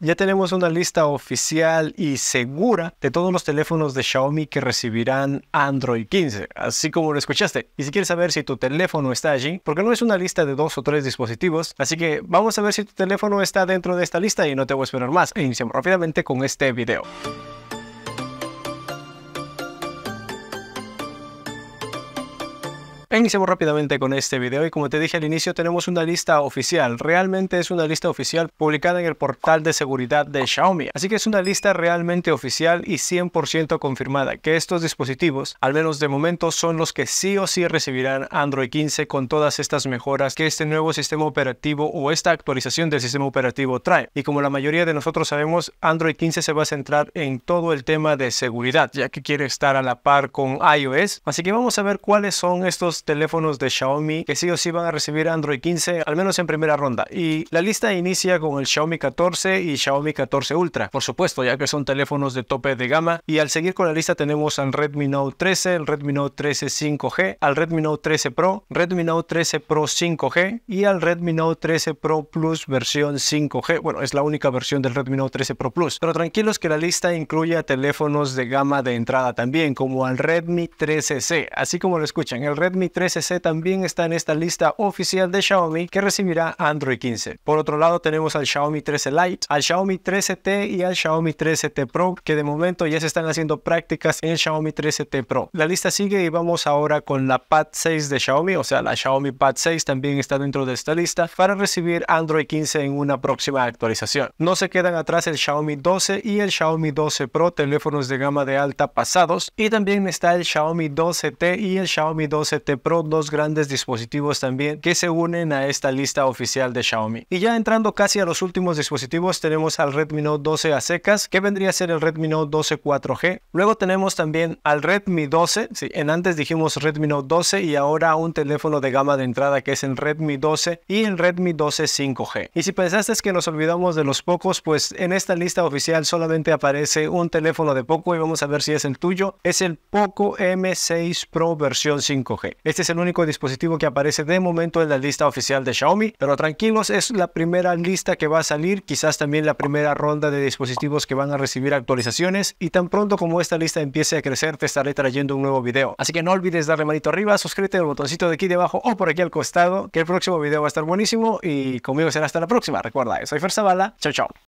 Ya tenemos una lista oficial y segura de todos los teléfonos de Xiaomi que recibirán Android 15, así como lo escuchaste. Y si quieres saber si tu teléfono está allí, porque no es una lista de dos o tres dispositivos, así que vamos a ver si tu teléfono está dentro de esta lista y no te voy a esperar más. E iniciamos rápidamente con este video. Iniciamos rápidamente con este video y como te dije al inicio tenemos una lista oficial. Realmente es una lista oficial publicada en el portal de seguridad de Xiaomi. Así que es una lista realmente oficial y 100% confirmada que estos dispositivos, al menos de momento, son los que sí o sí recibirán Android 15 con todas estas mejoras que este nuevo sistema operativo o esta actualización del sistema operativo trae. Y como la mayoría de nosotros sabemos, Android 15 se va a centrar en todo el tema de seguridad, ya que quiere estar a la par con iOS. Así que vamos a ver cuáles son estos teléfonos de Xiaomi que sí o sí van a recibir Android 15, al menos en primera ronda. Y la lista inicia con el Xiaomi 14 y Xiaomi 14 Ultra, por supuesto, ya que son teléfonos de tope de gama. Y al seguir con la lista tenemos al Redmi Note 13, el Redmi Note 13 5G, al Redmi Note 13 Pro, Redmi Note 13 Pro 5G y al Redmi Note 13 Pro Plus versión 5G. Bueno, es la única versión del Redmi Note 13 Pro Plus. Pero tranquilos que la lista incluye teléfonos de gama de entrada también, como al Redmi 13C. Así como lo escuchan, el Redmi 13C también está en esta lista oficial de Xiaomi que recibirá Android 15. Por otro lado tenemos al Xiaomi 13 Lite, al Xiaomi 13T y al Xiaomi 13T Pro que de momento ya se están haciendo prácticas en el Xiaomi 13T Pro. La lista sigue y vamos ahora con la Pad 6 de Xiaomi, o sea la Xiaomi Pad 6 también está dentro de esta lista para recibir Android 15 en una próxima actualización. No se quedan atrás el Xiaomi 12 y el Xiaomi 12 Pro, teléfonos de gama de alta pasados y también está el Xiaomi 12T y el Xiaomi 12T Pro, dos grandes dispositivos también que se unen a esta lista oficial de Xiaomi. Y ya entrando casi a los últimos dispositivos, tenemos al Redmi Note 12 a secas, que vendría a ser el Redmi Note 12 4G. Luego tenemos también al Redmi 12, sí, en antes dijimos Redmi Note 12 y ahora un teléfono de gama de entrada que es el Redmi 12 y el Redmi 12 5G. Y si pensaste que nos olvidamos de los pocos, pues en esta lista oficial solamente aparece un teléfono de Poco y vamos a ver si es el tuyo. Es el Poco M6 Pro versión 5G. Este es el único dispositivo que aparece de momento en la lista oficial de Xiaomi, pero tranquilos, es la primera lista que va a salir, quizás también la primera ronda de dispositivos que van a recibir actualizaciones y tan pronto como esta lista empiece a crecer te estaré trayendo un nuevo video. Así que no olvides darle manito arriba, suscríbete al botoncito de aquí debajo o por aquí al costado, que el próximo video va a estar buenísimo y conmigo será hasta la próxima. Recuerda, soy Fer Zavala, chao chao.